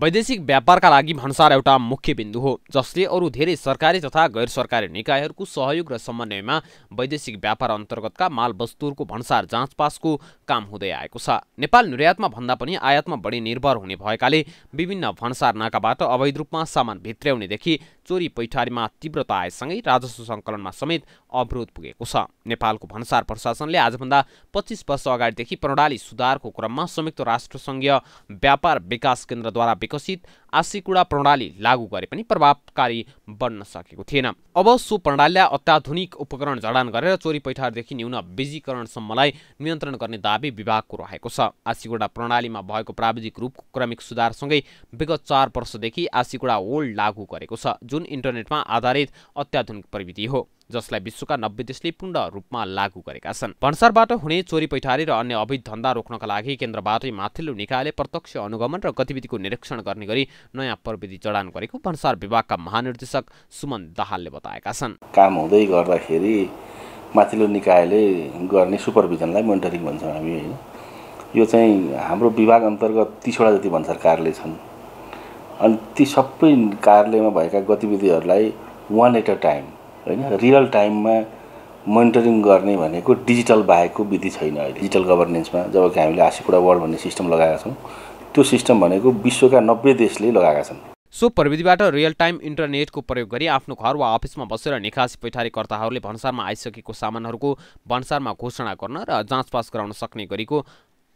वैदेशिक व्यापारका लागि भन्सार एउटा मुख्य बिन्दु हो जसले अरू धेरै सरकारी तथा गैर सरकारी निकायहरूको सहयोग र समन्वयमा वैदेशिक व्यापार अन्तर्गतका मालवस्तुहरूको भन्सार जाँचपासको काम हुँदै आएको छ नेपाल निर्यातमा भन्दा पनि आयातमा बढी निर्भर हुने भएकाले विभिन्न भन्सार नाकाबाट अवैध रूपमा सामान भित्र्याउनेदेखि चोरी पैठारीमा तीव्रता आएसँगै राजस्व सङ्कलनमा समेत अवरोध पुगेको छ नेपालको भन्सार प्रशासनले आजभन्दा पच्चिस वर्ष अगाडिदेखि प्रणाली सुधारको क्रममा संयुक्त राष्ट्रसङ्घीय व्यापार विकास केन्द्रद्वारा विकसित आशिकुडा प्रणाली लागू गरे पनि प्रभावकारी बन्न सकेको थिएन अब सो प्रणालीलाई अत्याधुनिक उपकरण जडान गरेर चोरी पैठारदेखि न्यून बिजीकरणसम्मलाई नियन्त्रण गर्ने दावी विभागको रहेको छ आशिकुडा प्रणालीमा भएको प्राविधिक रूपको क्रमिक सुधारसँगै विगत चार वर्षदेखि आशिकुडा ओल्ड लागू गरेको छ जुन इन्टरनेटमा आधारित अत्याधुनिक प्रविधि हो जसलाई विश्वका नब्बे देशले पूर्ण रूपमा लागू गरेका छन् भन्सारबाट हुने चोरी पैठारी र अन्य अवैध धन्दा रोक्नका लागि केन्द्रबाटै माथिल्लो निकायले प्रत्यक्ष अनुगमन र गतिविधिको निरीक्षण गर्ने गरी नयाँ प्रविधि जडान गरेको भन्सार विभागका महानिर्देशक सुमन दाहालले बताएका छन् काम हुँदै गर्दाखेरि माथिल्लो निकायले गर्ने सुपरभिजनलाई मोनिटरिङ भन्छौँ हामी होइन यो चाहिँ हाम्रो विभाग अन्तर्गत तिसवटा जति भन्सार कार्यालय छन् अनि ती सबै कार्यालयमा भएका गतिविधिहरूलाई वान एट अ टाइम होइन रियल टाइममा मोनिटरिङ गर्ने भनेको डिजिटल बाहेकको विधि छैन अहिले डिजिटल गभर्नेन्समा जब कि हामीले आसिकुडा वर्ल्ड भन्ने सिस्टम लगाएका छौँ त्यो सिस्टम भनेको विश्वका नब्बे देशले लगाएका छन् सो प्रविधिबाट रियल टाइम इन्टरनेटको प्रयोग गरी आफ्नो घर वा अफिसमा बसेर निकासी पैठारीकर्ताहरूले भन्सारमा आइसकेको सामानहरूको भन्सारमा घोषणा गर्न र जाँचपास गराउन सक्ने गरेको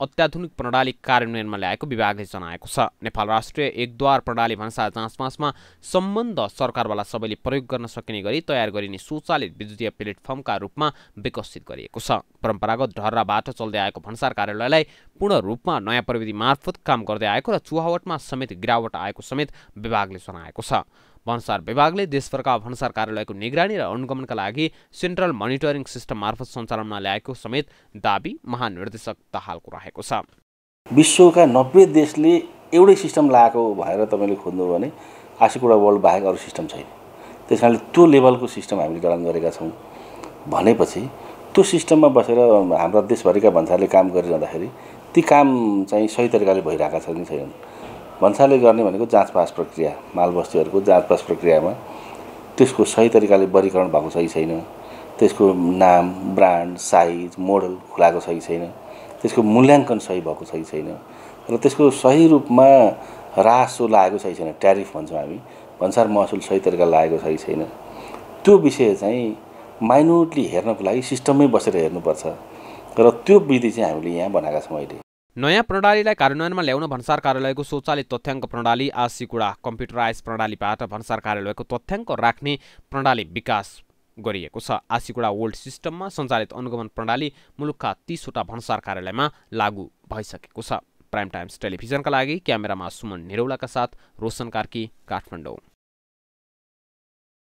अत्याधुनिक प्रणाली कार्यान्वयनमा ल्याएको विभागले जनाएको छ नेपाल राष्ट्रिय एकद्वार प्रणाली भन्सा जाँचमासमा सम्बन्ध सरकारवाला सबैले प्रयोग गर्न सकिने गरी तयार गरिने स्वचालित विद्युतीय प्लेटफर्मका रूपमा विकसित गरिएको छ परम्परागत ढर्राबाट चल्दै आएको भन्सार कार्यालयलाई पूर्ण रूपमा नयाँ प्रविधि मार्फत काम गर्दै आएको र चुहावटमा समेत गिरावट आएको समेत विभागले जनाएको छ भन्सार विभागले देशभरका भन्सार कार्यालयको निगरानी र अनुगमनका लागि सेन्ट्रल मोनिटरिङ सिस्टम मार्फत सञ्चालनमा ल्याएको समेत दावी महानिर्देशक दाहालको रहेको छ विश्वका नब्बे देशले एउटै सिस्टम लगाएको भएर तपाईँले खोज्नु भने आसिकुडा वर्ल्ड बाहेक अरू सिस्टम छैन त्यस कारणले त्यो लेभलको सिस्टम हामीले जडान गरेका छौँ भनेपछि त्यो सिस्टममा बसेर हाम्रा देशभरिका भन्सारले काम गरिरहँदाखेरि ती काम चाहिँ सही तरिकाले भइरहेका छन् कि छैनन् भन्सारले गर्ने भनेको जाँचपास प्रक्रिया मालवस्तुहरूको जाँचपास प्रक्रियामा त्यसको सही तरिकाले वर्गीकरण भएको छ कि छैन त्यसको नाम ब्रान्ड साइज मोडल खुलाएको छ कि छैन त्यसको मूल्याङ्कन सही भएको छ कि छैन र त्यसको सही रूपमा रासो लागेको छ कि छैन ट्यारिफ भन्छौँ हामी भन्सार महसुल सही तरिकाले लागेको छ कि छैन त्यो विषय चाहिँ माइन्युटली हेर्नको लागि सिस्टममै बसेर हेर्नुपर्छ र त्यो विधि चाहिँ हामीले यहाँ बनाएका छौँ अहिले नयाँ प्रणालीलाई कार्यान्वयनमा ल्याउन भन्सार कार्यालयको शौचालय तथ्याङ्क प्रणाली आज कम्प्युटराइज प्रणालीबाट भन्सार कार्यालयको तथ्याङ्क राख्ने प्रणाली विकास गरिएको छ आसिकुडा वर्ल्ड सिस्टममा सञ्चालित अनुगमन प्रणाली मुलुकका तीसवटा भन्सार कार्यालयमा लागू भइसकेको छ प्राइम टाइम्स टेलिभिजनका लागि क्यामेरामा सुमन निरौलाका साथ रोशन कार्की काठमाडौँ